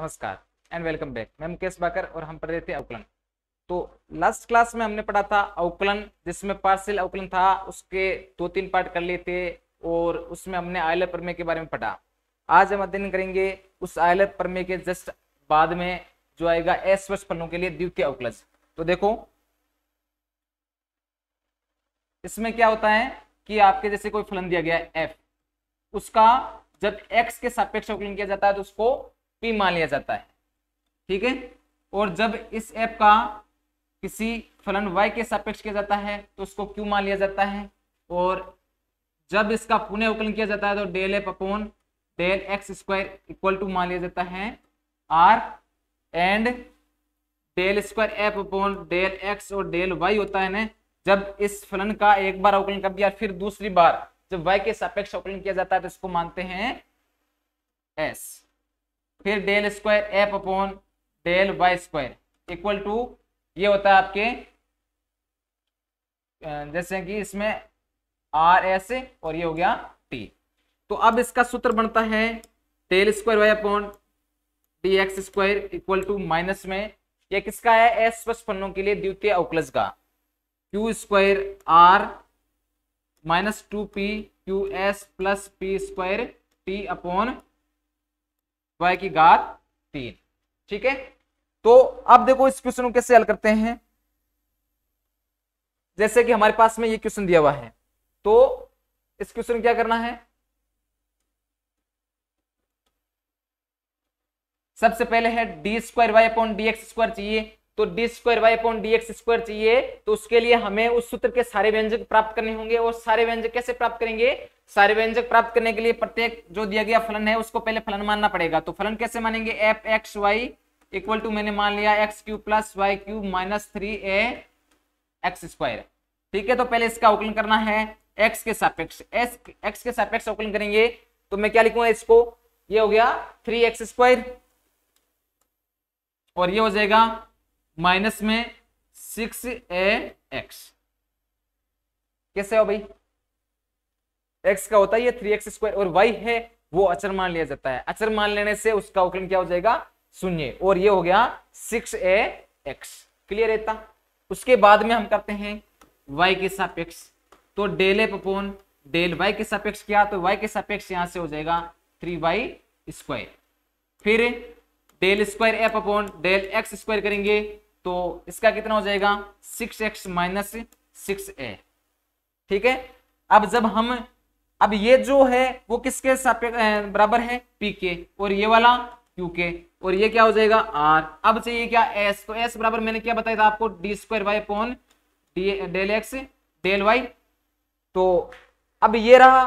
नमस्कार and welcome back मैं मुकेश बाकर और हम पढ़ रहे थे अवकलन तो लास्ट क्लास में हमने पढ़ा था अवकलन जिसमें पार्सल अवकलन था उसके दो तीन पार्ट कर लिए थे और उसमें हमने आयल प्रमेय के बारे में पढ़ा आज हम अध्ययन करेंगे उस आयल प्रमेय के जस्ट बाद में जो आएगा अस्पष्ट फलों के लिए द्वितीय अवकलज तो देखो इसमें क्या होता है कि आपके जैसे कोई फलन दिया गया है एफ उसका जब एक्स के सापेक्ष अवकलन किया जाता है तो उसको पी मान लिया जाता है ठीक है और जब इस एप का किसी फलन वाई के सापेक्ष किया जाता है तो उसको क्यू मान लिया जाता है और जब इसका पुनः अवकलन किया जाता है तो del F upon del X square equal to मान लिया जाता है R and del square F upon del X और डेल वाई होता है ना जब इस फलन का एक बार अवकलन कर दिया फिर दूसरी बार जब वाई के सापेक्ष अवकलन किया जाता है तो इसको मानते हैं एस फिर del square F upon del Y square equal to ये होता है आपके जैसे कि इसमें आर एस और ये हो गया टी तो अब इसका सूत्र बनता है del square Y upon D x square equal to minus में यह किसका है एस पन्नों के लिए द्वितीय अवकलज का Q square R minus two P Q S plus P square T upon Y की घात तीन ठीक है तो अब देखो इस क्वेश्चन को कैसे हल करते हैं जैसे कि हमारे पास में ये क्वेश्चन दिया हुआ है तो इस क्वेश्चन क्या करना है सबसे पहले है D square Y upon D x square चाहिए तो D square Y upon D x square चाहिए तो उसके लिए हमें उस सूत्र के सारे व्यंजक प्राप्त करने होंगे और सारे व्यंजक कैसे प्राप्त करेंगे सारे व्यंजक प्राप्त करने के लिए प्रत्येक जो दिया गया फलन है उसको पहले फलन मानना पड़ेगा तो फलन कैसे मानेंगे F X Y equal to मैंने मान लिया X cube plus Y cube minus three A X square ठीक है तो पहले इसका अवकलन करना है एक्स के सापेक्ष एस एक्स के सापेक्ष अवकलन करेंगे तो मैं क्या लिखूंगा इसको ये हो गया थ्री एक्स स्क्वायर और ये हो जाएगा माइनस में सिक्स ए एक्स कैसे हो भाई एक्स का होता है ये थ्री एक्स स्क्वायर और वाई है वो अचर मान लिया जाता है अचर मान लेने से उसका उकलन क्या हो जाएगा शून्य और ये हो गया सिक्स ए एक्स क्लियर रहता उसके बाद में हम करते हैं वाई के सापेक्ष तो del F upon del Y के सापेक्ष किया तो वाई के सापेक्ष यहां से हो जाएगा थ्री वाई स्क्वायर फिर del square F upon del X square करेंगे तो इसका कितना हो जाएगा six X minus six A ठीक है अब जब हम अब ये जो है वो किसके बराबर है पी के और ये वाला क्यू के और ये क्या हो जाएगा आर अब चाहिए क्या एस तो एस बराबर मैंने क्या बताया था आपको D square Y upon del X del Y तो अब ये रहा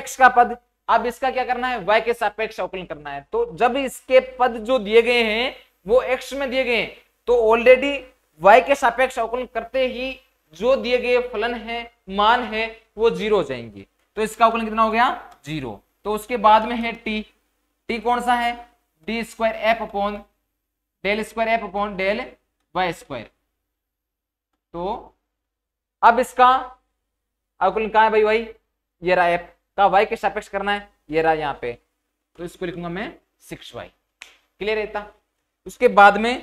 एक्स का पद अब इसका क्या करना है वाई के सापेक्ष अवकलन करना है तो जब इसके पद जो दिए गए हैं वो एक्स में दिए गए तो ऑलरेडी वाई के सापेक्ष अवकलन करते ही जो दिए गए फलन है मान है वो जीरो हो जाएंगे तो इसका अवकलन कितना हो गया जीरो तो उसके बाद में है टी टी कौन सा है D square F upon del square F upon del Y square तो अब इसका अवकलन कहा है भाई भाई ये रहा एफ का वाई के सापेक्ष करना है ये रहा यहां पे तो इसको लिखूंगा मैं सिक्स वाई क्लियर रहता उसके बाद में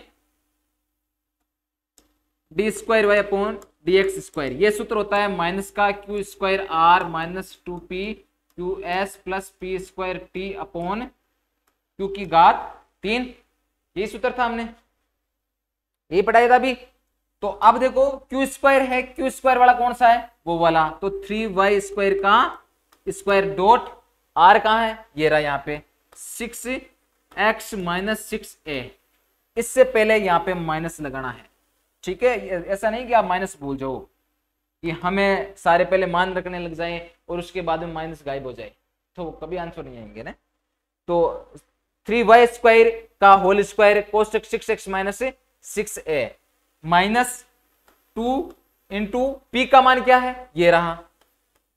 D square Y upon D x square ये सूत्र होता है माइनस का Q square R minus two P Q S plus P square T upon Q की घात तीन ये सूत्र था हमने यही पढ़ाया था अभी तो अब देखो क्यू स्क्वायर है क्यू स्क्वायर वाला कौन सा है वो वाला तो थ्री वाई स्क्वायर का स्क्वायर डॉट आर कहा है ये रहा यहाँ पे six X minus six A इससे पहले यहाँ पे माइनस लगाना है ठीक है ऐसा नहीं कि आप माइनस भूल जाओ कि हमें सारे पहले मान रखने लग जाए और उसके बाद में माइनस गायब हो जाए तो कभी आंसर नहीं आएंगे ना तो थ्री वाई स्क्वायर का होल स्क्वायर कोष्टक six X minus six A minus two into P का मान क्या है ये रहा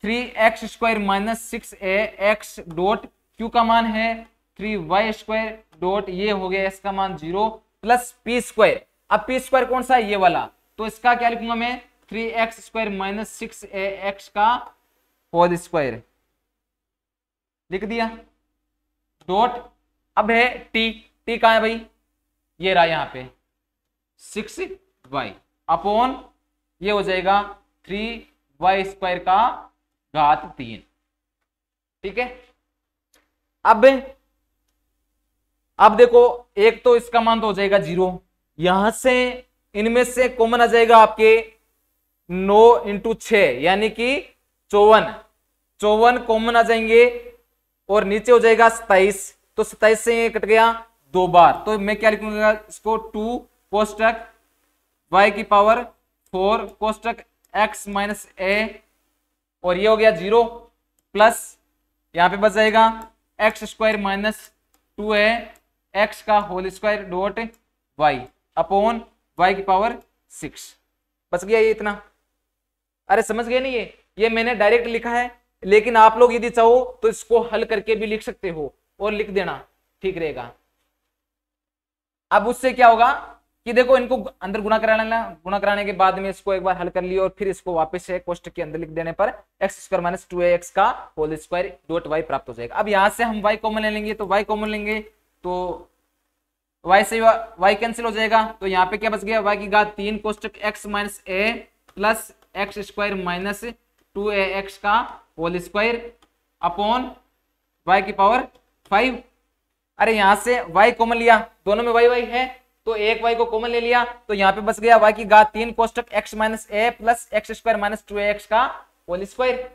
three X square minus six A X dot Q का मान है थ्री वाई स्क्वायर डॉट ये हो गया एक्स का मान जीरो प्लस पी स्क्वायर अब पी स्क्वायर कौन सा है ये वाला तो इसका क्या लिखूंगा मैं three X square minus six X का होल स्क्वायर लिख दिया डॉट अब है टी टी कहा है भाई ये रहा यहां पे सिक्स वाई अपॉन ये हो जाएगा थ्री वाई स्क्वायर का घात तीन ठीक है अब अब देखो एक तो इसका मान तो हो जाएगा जीरो यहां से इनमें से कॉमन आ जाएगा आपके नौ इंटू छ यानी कि चौवन चौवन कॉमन आ जाएंगे और नीचे हो जाएगा सताइस तो सताइस से कट गया दो बार तो मैं क्या लिखूंगा इसको टू कोष्टक वाई की पावर फोर कोष्टक एक्स माइनस ए और ये हो गया जीरो प्लस यहां पे बच जाएगा X square minus two A X का whole square dot Y upon Y की पावर सिक्स बस गया ये इतना अरे समझ गए नहीं ये ये मैंने डायरेक्ट लिखा है लेकिन आप लोग यदि चाहो तो इसको हल करके भी लिख सकते हो और लिख देना ठीक रहेगा अब उससे क्या होगा कि देखो इनको अंदर गुना करा लेना गुना कराने के बाद में इसको एक बार हल कर लिया और फिर इसको वापस से कोष्ट के अंदर लिख देने पर X square minus two X का होल स्क्वायर डॉट वाई प्राप्त हो जाएगा अब यहां से हम वाई कॉमन ले लेंगे तो वाई कॉमन लेंगे तो वाई से वाई कैंसिल हो जाएगा तो यहाँ पे क्या बच गया वाई की घात तीन कोष्टक X minus A plus X square minus two A X का होल स्क्वायर अपॉन वाई की पावर फाइव अरे यहां से वाई कॉमन लिया दोनों में वाई वाई है तो एक वाई को कॉमन ले लिया तो यहाँ पे बच गया वाई की घात तीन कोष्टक X minus A plus X square minus two X का होल स्क्वायर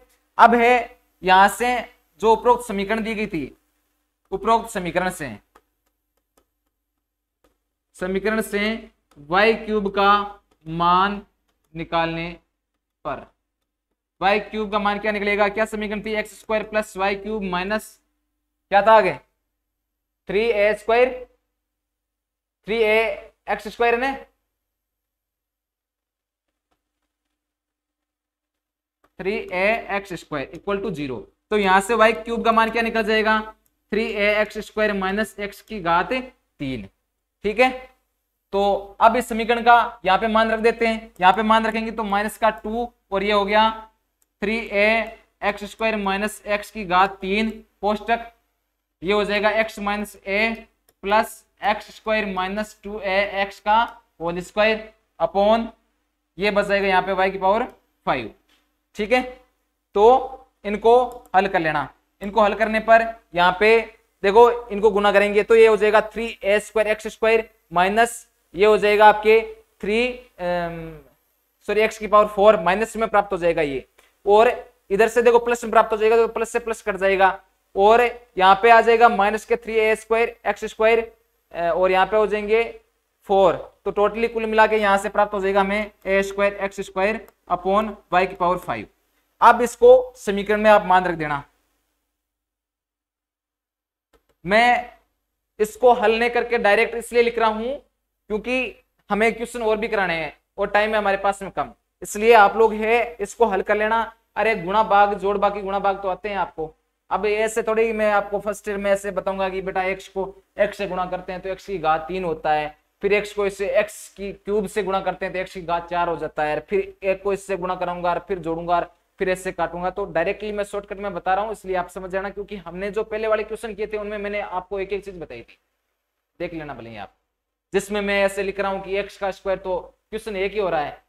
अब है यहां से जो उपरोक्त समीकरण दी गई थी उपरोक्त समीकरण से समीकरण से वाई क्यूब का मान निकालने पर वाई क्यूब का मान क्या निकलेगा क्या समीकरण थी X square plus Y cube minus क्या था आगे three A square three A X square ने three A X square equal to zero तो यहां से वाई क्यूब का मान क्या निकल जाएगा three A X square minus X की घात तीन ठीक है तो अब इस समीकरण का यहां पे मान रख देते हैं यहां पे मान रखेंगे तो माइनस का टू और ये हो गया three A X square minus X की घात तीन कोष्टक ये हो जाएगा X minus A plus X square minus two A X का होल स्क्वायर अपॉन ये बच जाएगा यहां पे वाई की पावर फाइव ठीक है तो इनको हल कर लेना इनको हल करने पर यहां पे देखो इनको गुना करेंगे तो ये हो जाएगा three A square X square minus ये हो जाएगा आपके थ्री सॉरी एक्स की पावर फोर माइनस में प्राप्त हो जाएगा ये और इधर से देखो प्लस में प्राप्त हो जाएगा तो प्लस से प्लस कट जाएगा और यहाँ पे आ जाएगा माइनस के three A square X square और यहाँ पे हो जाएंगे फोर तो टोटली कुल मिला के यहाँ से प्राप्त हो जाएगा हमें A square X square upon Y की पावर फाइव अब इसको समीकरण में आप मान रख देना मैं इसको हल नहीं करके डायरेक्ट इसलिए लिख रहा हूं क्योंकि हमें क्वेश्चन और भी कराने हैं और टाइम है हमारे पास में कम इसलिए आप लोग है इसको हल कर लेना अरे गुणा बाग जोड़ बाकी गुणा बाग तो आते हैं आपको अब ऐसे थोड़ी मैं आपको फर्स्ट ईयर में ऐसे बताऊंगा कि बेटा एक्स को एक्स से गुणा करते हैं तो एक्स की घात तीन होता है फिर एक्स को इससे एक्स की क्यूब से गुणा करते हैं तो एक्स की घात चार हो जाता है फिर एक को इससे गुणा कराऊंगा फिर जोड़ूंगा फिर ऐसे काटूंगा तो डायरेक्टली मैं शॉर्टकट में बता रहा हूँ इसलिए आप समझ जाना क्योंकि हमने जो पहले वाले क्वेश्चन किए थे उनमें मैंने आपको एक एक चीज बताई थी देख लेना भले आप जिसमें मैं ऐसे लिख रहा हूँ कि एक्स का स्क्वायर तो क्वेश्चन एक ही हो रहा है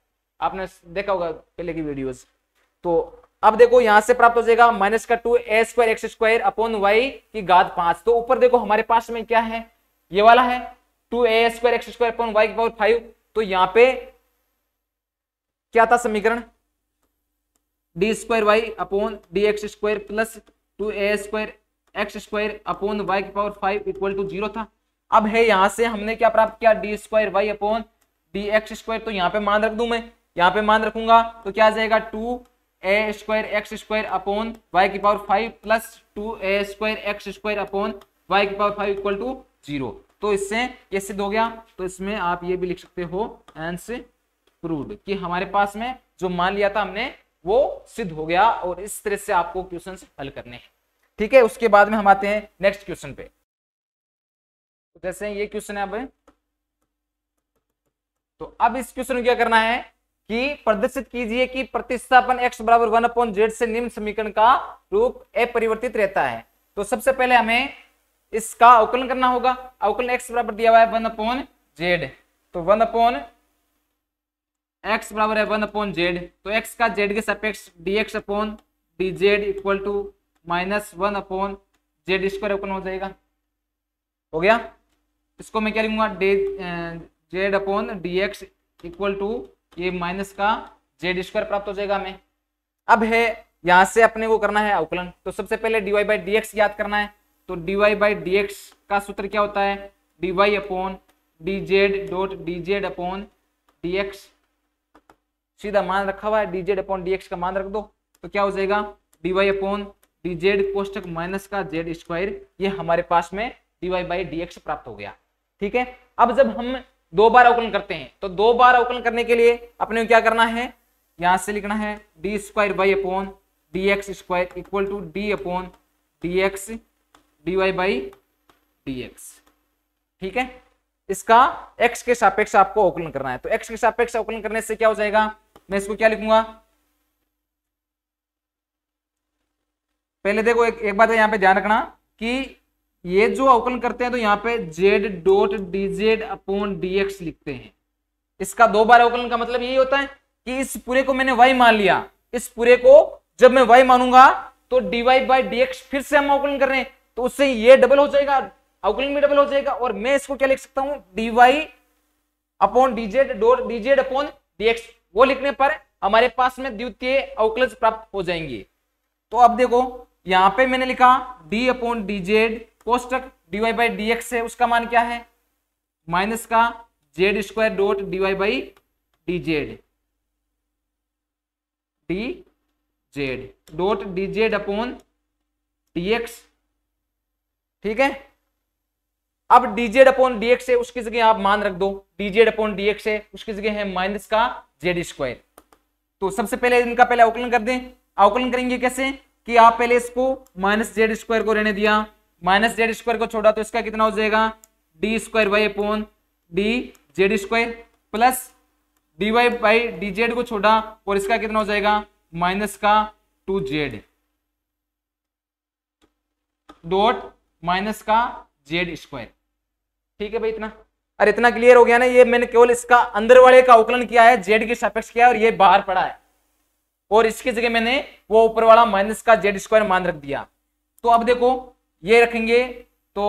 आपने देखा होगा पहले की वीडियोज तो अब देखो यहां से प्राप्त हो जाएगा माइनस का two A square X square upon Y की घात पांच तो ऊपर देखो हमारे पास में क्या है ये वाला है two A square X square upon Y की पावर फाइव तो यहां पे क्या था समीकरण D square Y upon D x square plus two A square X square upon Y की power five equal to zero था अब है यहाँ से हमने क्या प्राप्त किया D square Y upon D x square तो यहाँ पे मान रख दू मैं यहाँ पे मान रखूंगा तो क्या आ जाएगा two A square X square upon Y की power five plus two A square X square upon Y की power five equal to zero तो इससे ये सिद्ध हो गया तो इसमें आप ये भी लिख सकते हो एंड से प्रूव्ड कि हमारे पास में जो मान लिया था हमने वो सिद्ध हो गया और इस तरह से आपको क्वेश्चन हल करने हैं ठीक है उसके बाद में हम आते हैं नेक्स्ट क्वेश्चन पे तो जैसे ये क्वेश्चन है अब तो अब इस क्वेश्चन में क्या करना है कि प्रदर्शित कीजिए कि प्रतिस्थापन x बराबर वन अपॉन जेड से निम्न समीकरण का रूप अपरिवर्तित रहता है तो सबसे पहले हमें इसका अवकलन करना होगा अवकलन x बराबर दिया हुआ है वन अपॉन जेड तो वन अपॉन एक्स बराबर है वन अपॉन जेड तो एक्स का जेड के सपेक्ष D X upon D Z equal to minus one upon Z square upon हो जाएगा हो गया इसको मैं क्या लिखूंगा D Z upon D X equal to ये माइनस का जेड स्क्वायर प्राप्त हो जाएगा हमें अब है यहां से अपने को करना है अवकलन तो सबसे पहले D Y by D X याद करना है तो D Y by D X का सूत्र क्या होता है D Y upon D Z dot D Z upon D X सीधा मान रखा हुआ है डी जेड अपॉन डीएक्स का मान रख दो तो क्या हो जाएगा डीवाई अपॉन डी जेड कोष्टक माइनस का जेड स्क्वायर ये हमारे पास में डीवाई बाई डीएक्स प्राप्त हो गया ठीक है अब जब हम दो बार अवकलन करते हैं तो दो बार अवकलन करने के लिए अपने क्या करना है यहां से लिखना है D square by upon D x square equal to D upon D X D Y by D X ठीक है इसका x के सापेक्ष आपको अवकलन करना है तो x के सापेक्ष अवकलन करने से क्या हो जाएगा मैं इसको क्या लिखूंगा पहले देखो एक एक बात है यहां पे ध्यान रखना कि ये जो अवकलन करते हैं तो यहाँ पे Z dot D Z upon D X लिखते हैं इसका दो बार अवकलन का मतलब यही होता है कि इस पूरे को मैंने वाई मान लिया इस पूरे को जब मैं वाई मानूंगा तो डीवाई बाई डी एक्स फिर से हम अवकलन कर रहे हैं तो उससे ये डबल हो जाएगा अवकलन भी डबल हो जाएगा और मैं इसको क्या लिख सकता हूं D Y upon D Z dot D Z upon D X वो लिखने पर हमारे पास में द्वितीय अवकलज प्राप्त हो जाएंगे तो अब देखो यहां पे मैंने लिखा डी अपॉन डी जेड कोष्टक डीवाई बाई डी एक्स है उसका मान क्या है माइनस का Z square dot D Y by D Z D Z dot D Z upon D X ठीक है अब डीजेड अपॉन dx है उसकी जगह आप मान रख दो डीजेड अपॉन dx है उसकी जगह है माइनस का जेड स्क्वायर तो सबसे पहले इनका पहले अवकलन कर दें अवकलन करेंगे कैसे कि आप पहले इसको माइनस जेड स्क्वायर को रहने दिया माइनस जेड स्क्वायर को छोड़ा तो इसका कितना हो जाएगा D square Y upon D Z square plus D Y by D Z को छोड़ा और इसका कितना हो जाएगा माइनस का टू जेड डॉट माइनस का जेड स्क्वायर ठीक है भाई इतना अरे इतना क्लियर हो गया ना ये मैंने केवल इसका अंदर वाले का अवकलन किया है जेड के सापेक्ष किया और ये बाहर पड़ा है और इसकी जगह मैंने वो ऊपर वाला माइनस का जेड स्क्वायर मान रख दिया तो अब देखो ये रखेंगे तो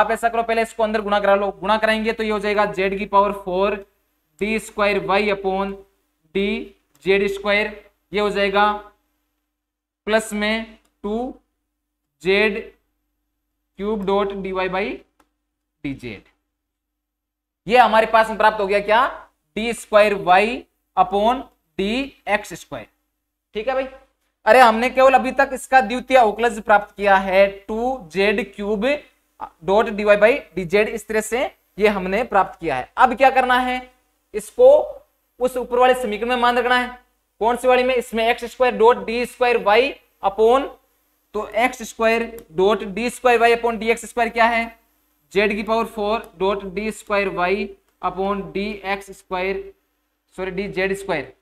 आप ऐसा करो पहले इसको अंदर गुणा करा लो गुणा कराएंगे तो ये हो जाएगा जेड की power four d square y upon d Z square ये हो जाएगा प्लस में two z cube dot d Y by dz ये हमारे पास में प्राप्त हो गया क्या d square Y upon D x square ठीक है भाई अरे हमने केवल अभी तक इसका द्वितीय अवकलज प्राप्त किया है two z cube dot D Y by D z इस तरह से ये हमने प्राप्त किया है अब क्या करना है इसको उस ऊपर वाले समीकरण में मान रखना है कौन सी वाली में इसमें x square dot d square Y upon तो x square dot d square Y upon D x square क्या है जेड की power four dot d square Y upon D x square sorry d Z square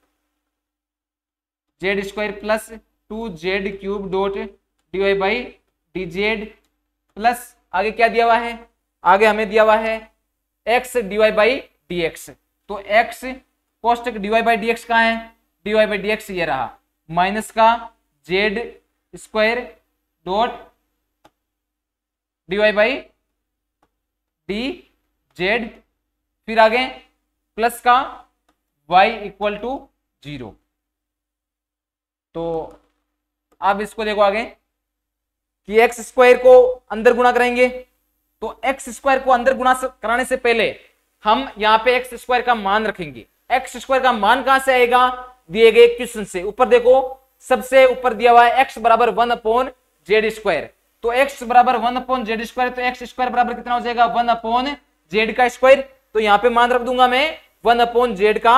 z square plus two z cube dot d Y by D z plus आगे क्या दिया हुआ है आगे हमें दिया हुआ है x D Y by D x तो एक्स कोष्टक d Y by D x कहाँ है D Y by D x ये रहा माइनस का Z square dot d Y by D z फिर आगे प्लस का वाई इक्वल टू जीरो तो आप इसको देखो आगे कि एक्स स्क्वायर को अंदर गुणा करेंगे तो एक्स स्क्वायर को अंदर गुणा कराने से पहले हम यहां पे एक्स स्क्वायर का मान रखेंगे एक्स स्क्वायर का मान कहां से आएगा दिए गए क्वेश्चन से ऊपर देखो सबसे ऊपर दिया हुआ है एक्स बराबर वन अपॉन जेड स्क्वायर तो एक्स बराबर वन अपॉन जेड स्क्वायर तो एक्स स्क्वायर बराबर कितना हो जाएगा वन अपॉन जेड का स्क्वायर तो यहाँ पे मान रख दूंगा मैं वन अपॉन जेड का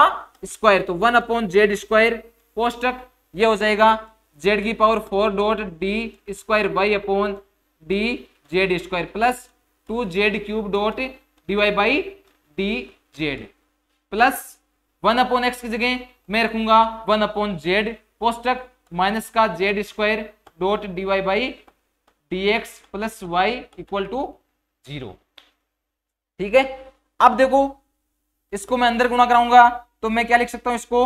स्क्वायर तो वन अपॉन जेड स्क्वायर कोष्टक ये हो जाएगा जेड की power four dot d square Y upon D Z square plus two z cube dot d Y by D z plus one upon x की जगह मैं रखूंगा वन अपॉन जेड कोष्टक माइनस का Z square dot d Y by D x plus y equal to zero ठीक है अब देखो इसको मैं अंदर गुणा कराऊंगा तो मैं क्या लिख सकता हूं इसको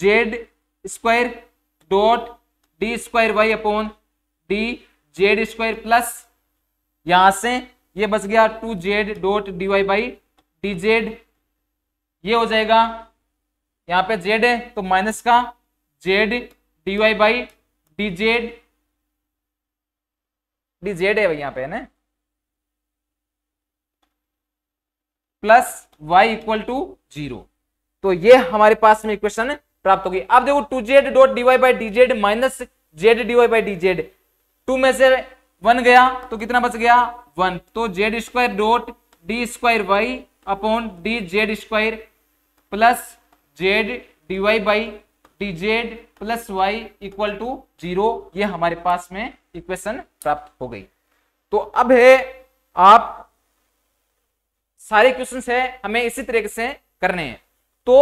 z square dot d square Y upon D Z square plus यहां से ये बच गया two Z dot d Y by D z ये हो जाएगा यहां पे जेड है तो माइनस का z d Y by D Z D z है यहाँ पे है ना plus y equal to zero तो ये हमारे पास में इक्वेशन प्राप्त होगी अब देखो two Z dot D Y by D z minus z d y by D z two में से वन गया तो कितना बच गया वन तो z square dot d square Y upon D Z square plus z d Y by D z plus y equal to zero हमारे पास में इक्वेशन प्राप्त हो गई तो अब है आप सारे क्वेश्चंस है हमें इसी तरीके से करने हैं तो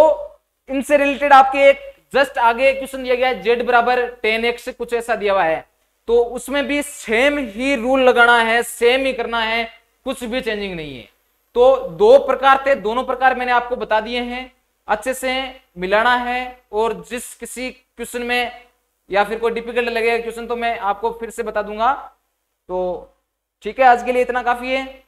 इनसे रिलेटेड आपके एक जस्ट आगे क्वेश्चन दिया गया है जेड बराबर टेन एक्स कुछ ऐसा दिया हुआ है तो उसमें भी सेम ही रूल लगाना है सेम ही करना है कुछ भी चेंजिंग नहीं है तो दो प्रकार थे दोनों प्रकार मैंने आपको बता दिए हैं अच्छे से मिलाना है और जिस किसी क्वेश्चन में या फिर कोई डिफिकल्ट लगेगा क्वेश्चन तो मैं आपको फिर से बता दूंगा तो ठीक है आज के लिए इतना काफी है